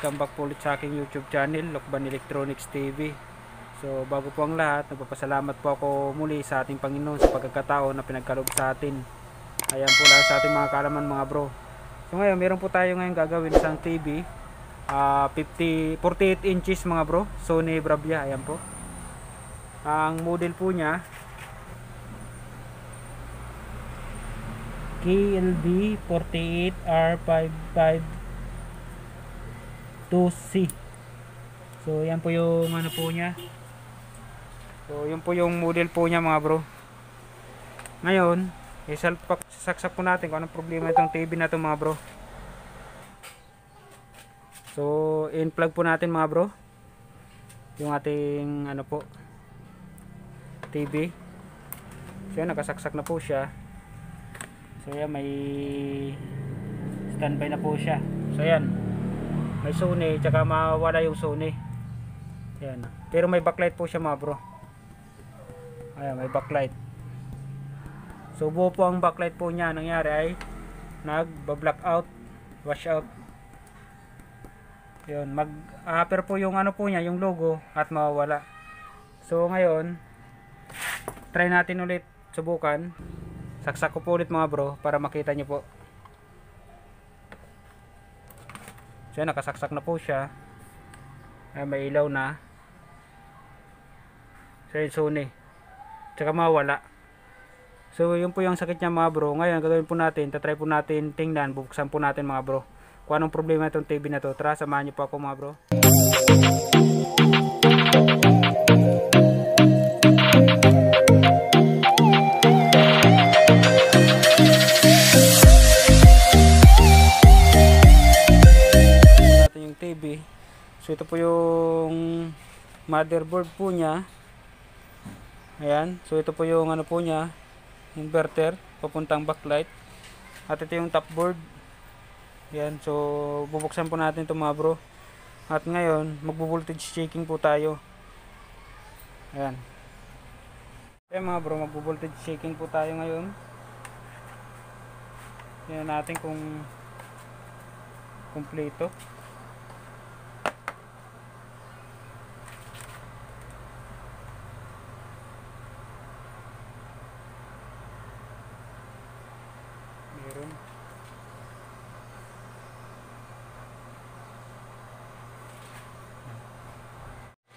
welcome back po ulit sa aking YouTube channel, Lokban Electronics TV. So bago po ang lahat, nagpapasalamat po ako muli sa ating Panginoon sa pagkakataon na pinagkalob sa atin. Ayan po lahat sa ating mga kalaman mga bro. So ngayon, meron po tayo ngayon gagawin isang TV. Uh, 50, 48 inches mga bro, Sony Bravia, ayan po. Ang model po niya, KLB 48R55 2C. So, yan po yung ano po niya. So, yun po yung model po niya mga bro. Ngayon, isaksak po natin kung anong problema itong TV na ito mga bro. So, in-plug po natin mga bro. Yung ating ano po TV. So, yan, nakasaksak na po siya. So, yan, may standby na po siya. So, yan may suni tsaka mawala yung suni yan pero may backlight po siya mga bro ayan may backlight subo po ang backlight po niya nangyari ay nagba-black out wash out yun mag upper po yung ano po niya yung logo at mawawala so ngayon try natin ulit subukan saksak ko po ulit mga bro para makita nyo po So yan, nakasaksak na po siya. Ay, ah, may ilaw na. So yun, Sony. Tsaka mawala. So yun po yung sakit niya mga bro. Ngayon, gagawin po natin, tatry po natin tingnan, buksan po natin mga bro. Kung anong problema itong TV na to. Tara, samahan niyo po ako mga bro. po yung motherboard po niya. Ayan. So ito po yung ano po niya, inverter papuntang backlight. At ito yung top board. Ayan. So bubuksan po natin ito mga bro. At ngayon, magbo-voltage checking po tayo. Ayan. Ayan mga bro, magbo-voltage checking po tayo ngayon. Tingnan natin kung kumpleto.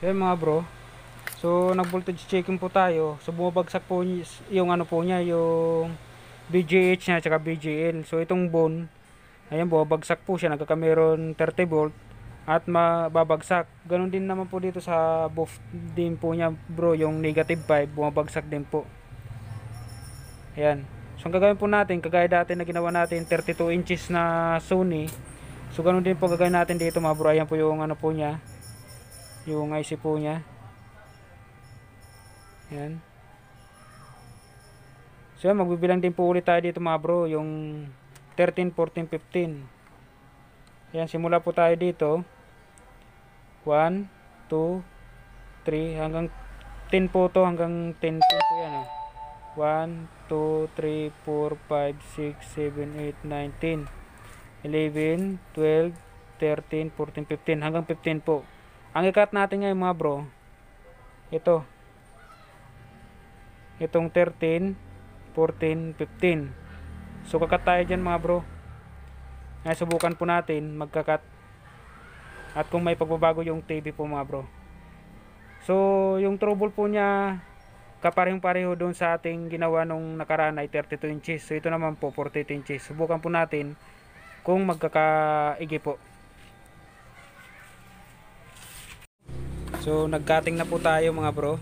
Yan mga bro. So nag voltage checking po tayo. So bumabagsak po yung ano po niya, yung BJH niya at BJL. So itong bone, ayan bumabagsak po siya. Nagkakameron 30 volt at mababagsak. Ganon din naman po dito sa buff din po niya bro, yung negative 5 bumabagsak din po. Ayan. So ang gagawin po natin, kagaya dati na ginawa natin 32 inches na Sony. So ganun din po gagawin natin dito mga bro. Ayan po yung ano po niya yung IC po niya. Yan. So magbibilang din po ulit tayo dito mga bro, yung 13, 14, 15. Yan, simula po tayo dito. 1, 2, 3, hanggang 10 po to, hanggang 10, 10 po yan. Oh. 1, 2, 3, 4, 5, 6, 7, 8, 9, 10. 11, 12, 13, 14, 15. Hanggang 15 po. Ang ikat natin ngayon mga bro, ito. Itong 13, 14, 15. So kakat tayo dyan mga bro. Ngayon subukan po natin magkakat. At kung may pagbabago yung TV po mga bro. So yung trouble po niya kaparehong-pareho doon sa ating ginawa nung nakaraan ay 32 inches. So ito naman po 48 inches. Subukan po natin kung magkakaigi po. So, nagkating na po tayo mga bro.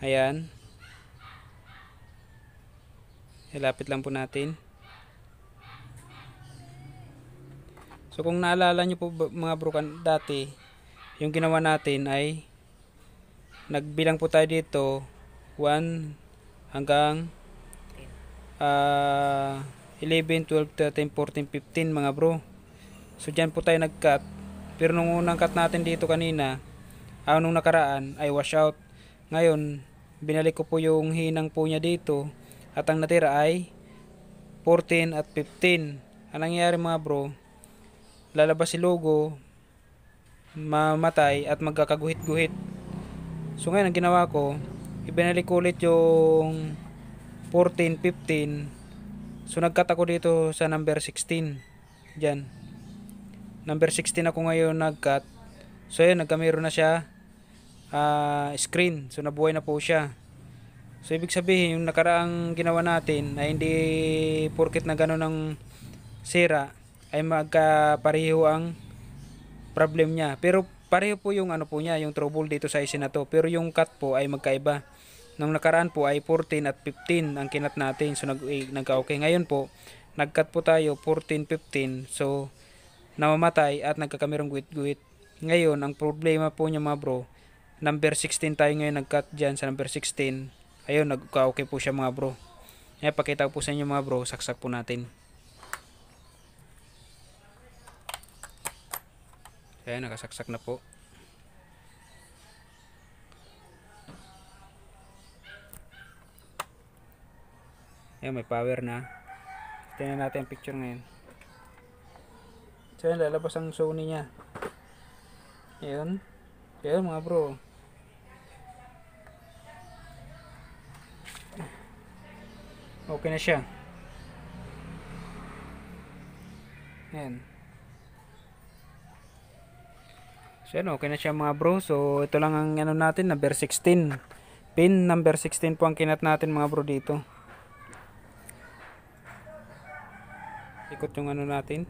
Ayan. Hilapit lang po natin. So, kung naalala nyo po mga bro dati, yung ginawa natin ay nagbilang po tayo dito 1 hanggang uh, 11, 12, 13, 14, 15 mga bro. So, dyan po tayo nagcut. Pero nung unang cut natin dito kanina, uh, nung nakaraan ay out. Ngayon, binalik ko po yung hinang po niya dito at ang natira ay 14 at 15. Ang nangyayari mga bro, lalabas si logo, mamatay at magkakaguhit-guhit. So ngayon ang ginawa ko, ibinalik ko ulit yung 14, 15. So nagkat ako dito sa number 16. Diyan. Number 16 ako ngayon nagkat. So ayun, nagkamero na siya uh, screen. So nabuhay na po siya. So ibig sabihin yung nakaraang ginawa natin na hindi porket na gano'n ang sira ay magkapareho ang problem niya. Pero pareho po yung ano po niya, yung trouble dito sa isin na to. Pero yung cut po ay magkaiba. Nung nakaraan po ay 14 at 15 ang kinat natin. So nag eh, nagka-okay. Ngayon po, nagkat po tayo 14, 15. So namamatay at nagkakamerong guwit-guwit. Ngayon, ang problema po niya mga bro, number 16 tayo ngayon nag-cut dyan sa number 16 ayun nag okay po siya mga bro ngayon pakita ko po sa inyo mga bro saksak po natin ayun nakasaksak na po ayun may power na tingnan natin ang picture ngayon so ayun lalabas ang Sony nya ayun ayun mga bro Okay na siya. Ayan. So yan, okay na siya mga bro. So ito lang ang ano natin, number 16. Pin number 16 po ang kinat natin mga bro dito. Ikot yung ano natin.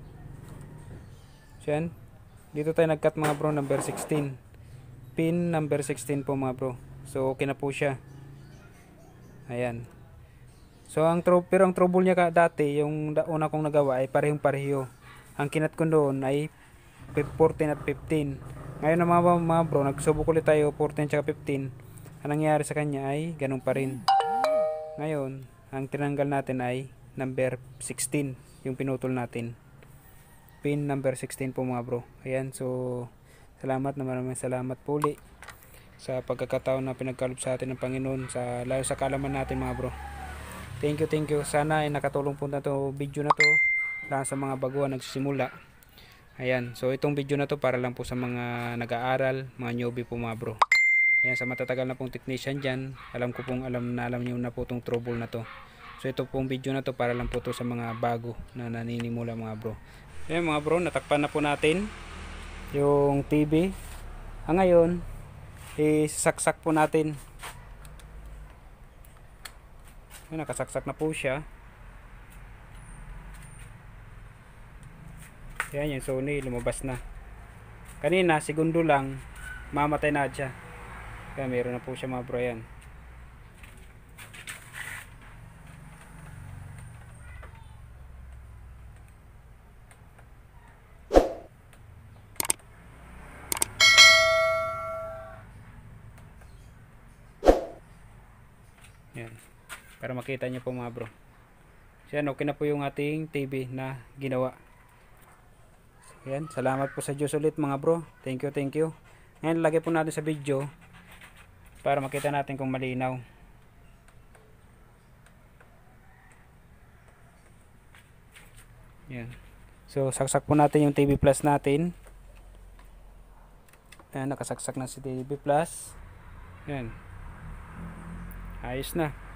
So yan. Dito tayo nag mga bro, number 16. Pin number 16 po mga bro. So okay na po siya. Ayan. So ang tro pero ang trouble niya ka dati, yung una kong nagawa ay parehong-pareho. Ang kinat ko doon ay 14 at 15. Ngayon na mga, mga bro, nagsubok ulit tayo 14 at 15. Ang nangyari sa kanya ay ganun pa rin. Ngayon, ang tinanggal natin ay number 16, yung pinutol natin. Pin number 16 po mga bro. Ayan, so salamat na maraming salamat po ulit sa pagkakataon na pinagkalob sa atin ng Panginoon sa lalo sa kalaman natin mga bro. Thank you, thank you. Sana ay nakatulong po na to video na to lahat sa mga bago baguhan nagsisimula. Ayan, so itong video na to para lang po sa mga nag-aaral, mga newbie po mga bro. Ayan, sa matatagal na pong technician dyan, alam ko pong alam na alam nyo na po itong trouble na to. So ito pong video na to para lang po to sa mga bago na naninimula mga bro. Ayan mga bro, natakpan na po natin yung TV. Ah, ngayon, isaksak po natin yun, nakasaksak na po siya. Yan yung Sony, lumabas na. Kanina, segundo lang, mamatay na siya. Kaya meron na po siya mga bro yan. para makita nyo po mga bro so yan okay na po yung ating TV na ginawa yan salamat po sa Diyos ulit mga bro thank you thank you ngayon lagay po natin sa video para makita natin kung malinaw yan so saksak po natin yung TV plus natin yan nakasaksak na si TV plus yan ayos na